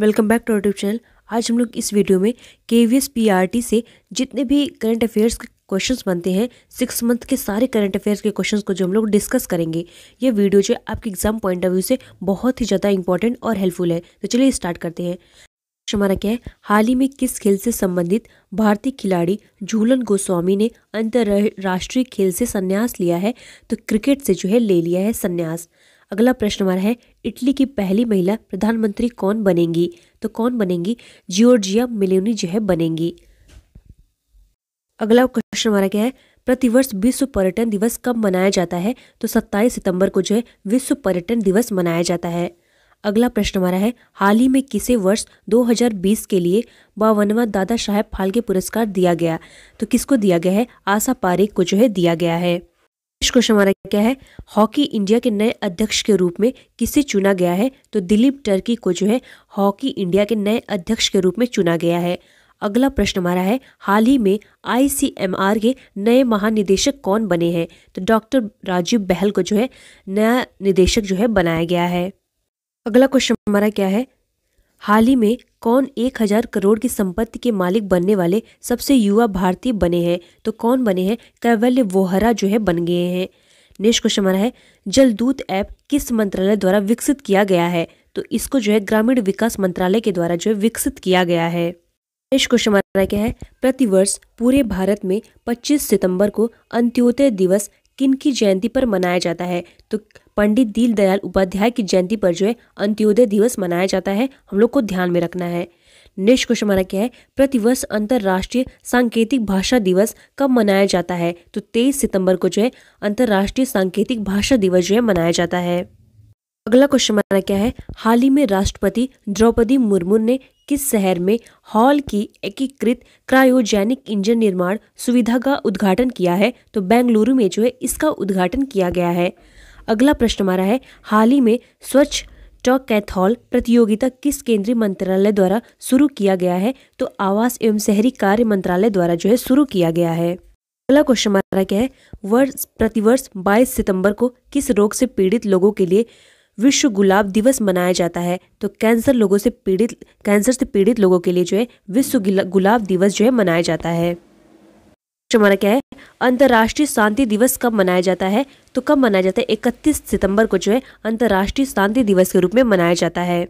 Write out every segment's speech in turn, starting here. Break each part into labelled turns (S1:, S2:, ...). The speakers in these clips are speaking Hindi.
S1: welcome back to YouTube channel आज हम लोग इस वीडियो में के वी e से जितने भी करंट अफेयर्स के क्वेश्चंस बनते हैं सिक्स मंथ के सारे करंट अफेयर्स के क्वेश्चंस को जो हम लोग डिस्कस करेंगे ये वीडियो जो आपके एग्जाम पॉइंट ऑफ व्यू से बहुत ही ज़्यादा इंपॉर्टेंट और हेल्पफुल है तो चलिए स्टार्ट करते हैं हमारा क्या है हाल ही में किस खेल से संबंधित भारतीय खिलाड़ी झूलन गोस्वामी ने अंतर्राष्ट्रीय खेल से संन्यास लिया है तो क्रिकेट से जो है ले लिया है संन्यास अगला प्रश्न हमारा है इटली की पहली महिला प्रधानमंत्री कौन बनेंगी तो कौन बनेंगी जियोर्जिया मिलोनी जो है बनेंगी अगला प्रश्न हमारा क्या है प्रतिवर्ष विश्व पर्यटन दिवस कब मनाया जाता है तो 27 सितंबर को जो है विश्व पर्यटन दिवस मनाया जाता है अगला प्रश्न हमारा है हाल ही में किसे वर्ष 2020 के लिए बावनवा दादा साहेब फाल्के पुरस्कार दिया गया तो किसको दिया गया है आशा पारेख को जो है दिया गया है नेक्स्ट क्वेश्चन हमारा क्या है हॉकी इंडिया के नए अध्यक्ष के रूप में किसे चुना गया है तो दिलीप टर्की को जो है हॉकी इंडिया के नए अध्यक्ष के रूप में चुना गया है अगला प्रश्न हमारा है हाल ही में आईसीएमआर के नए महानिदेशक कौन बने हैं तो डॉक्टर राजीव बहल को जो है नया निदेशक जो है बनाया गया है अगला क्वेश्चन हमारा क्या है हाल ही में कौन एक हजार करोड़ की संपत्ति के मालिक बनने वाले सबसे युवा भारतीय बने हैं तो कौन बने हैं कैवल्य वोहरा जो है बन गए हैं नेक्स्ट क्वेश्चन हमारा है जलदूत ऐप किस मंत्रालय द्वारा विकसित किया गया है तो इसको जो है ग्रामीण विकास मंत्रालय के द्वारा जो है विकसित किया गया है नेक्स्ट क्वेश्चन हमारा क्या है प्रतिवर्ष पूरे भारत में 25 सितंबर को अंत्योदय दिवस किन की जयंती पर मनाया जाता है तो पंडित दीनदयाल उपाध्याय की जयंती पर जो है अंत्योदय दिवस मनाया जाता है हम लोग को ध्यान में रखना है नेक्स्ट क्वेश्चन हमारा क्या है प्रतिवर्ष अंतर्राष्ट्रीय सांकेतिक भाषा दिवस कब मनाया जाता है तो 23 सितंबर को जो है अंतर्राष्ट्रीय सांकेतिक भाषा दिवस जो है मनाया जाता है अगला क्वेश्चन हमारा क्या है हाल ही में राष्ट्रपति द्रौपदी मुर्मू ने किस शहर में हॉल की एकीकृत क्रायोजेनिक इंजन निर्माण सुविधा का उद्घाटन किया है तो बेंगलुरु में जो है इसका उद्घाटन किया गया है अगला प्रश्न हमारा है हाल ही में स्वच्छ टॉक कैथॉल प्रतियोगिता किस केंद्रीय मंत्रालय द्वारा शुरू किया गया है तो आवास एवं शहरी कार्य मंत्रालय द्वारा जो है शुरू किया गया है अगला क्वेश्चन हमारा क्या है वर्ष प्रतिवर्ष 22 सितंबर को किस रोग से पीड़ित लोगों के लिए विश्व गुलाब दिवस मनाया जाता है तो कैंसर लोगों से पीड़ित कैंसर से पीड़ित लोगों के लिए जो है विश्व गुलाब दिवस जो है मनाया जाता है अच्छा, हमारा क्या है अंतर्राष्ट्रीय शांति दिवस कब मनाया जाता है तो कब मनाया जाता है 31 सितंबर को जो है अंतर्राष्ट्रीय शांति दिवस के रूप में मनाया जाता है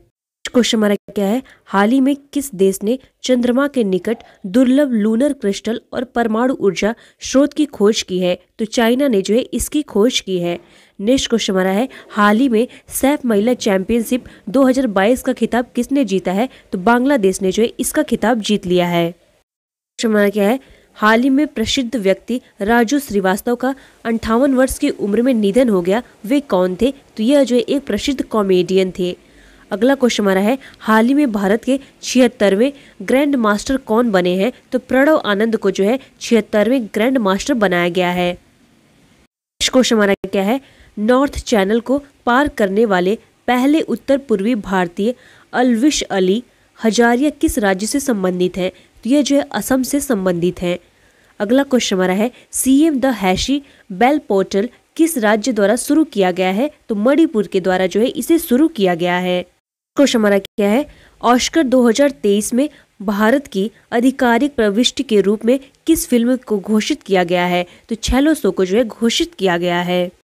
S1: क्वेश्चन हमारा क्या है हाल ही में किस देश ने चंद्रमा के निकट दुर्लभ लूनर क्रिस्टल और परमाणु ऊर्जा स्रोत की खोज की है तो चाइना ने जो है इसकी खोज की है नेक्स्ट क्वेश्चन हमारा है हाल ही में सैफ महिला चैंपियनशिप 2022 का खिताब किसने जीता है तो बांग्लादेश ने जो है इसका खिताब जीत लिया है क्वेश्चन हमारा क्या है हाल ही में प्रसिद्ध व्यक्ति राजू श्रीवास्तव का अंठावन वर्ष की उम्र में निधन हो गया वे कौन थे तो यह जो है एक प्रसिद्ध कॉमेडियन थे अगला क्वेश्चन हमारा है हाल ही में भारत के छिहत्तरवें ग्रैंड मास्टर कौन बने हैं तो प्रणव आनंद को जो है छिहत्तरवें ग्रैंड मास्टर बनाया गया है नेक्स्ट क्वेश्चन हमारा क्या है नॉर्थ चैनल को पार करने वाले पहले उत्तर पूर्वी भारतीय अलविश अली हजारिया किस राज्य से संबंधित है तो यह जो है असम से संबंधित है अगला क्वेश्चन हमारा है सीएम द हैशी बेल पोर्टल किस राज्य द्वारा शुरू किया गया है तो मणिपुर के द्वारा जो है इसे शुरू किया गया है को हमारा क्या है ऑस्कर 2023 में भारत की आधिकारिक प्रविष्टि के रूप में किस फिल्म को घोषित किया गया है तो छैलो सो को जो है घोषित किया गया है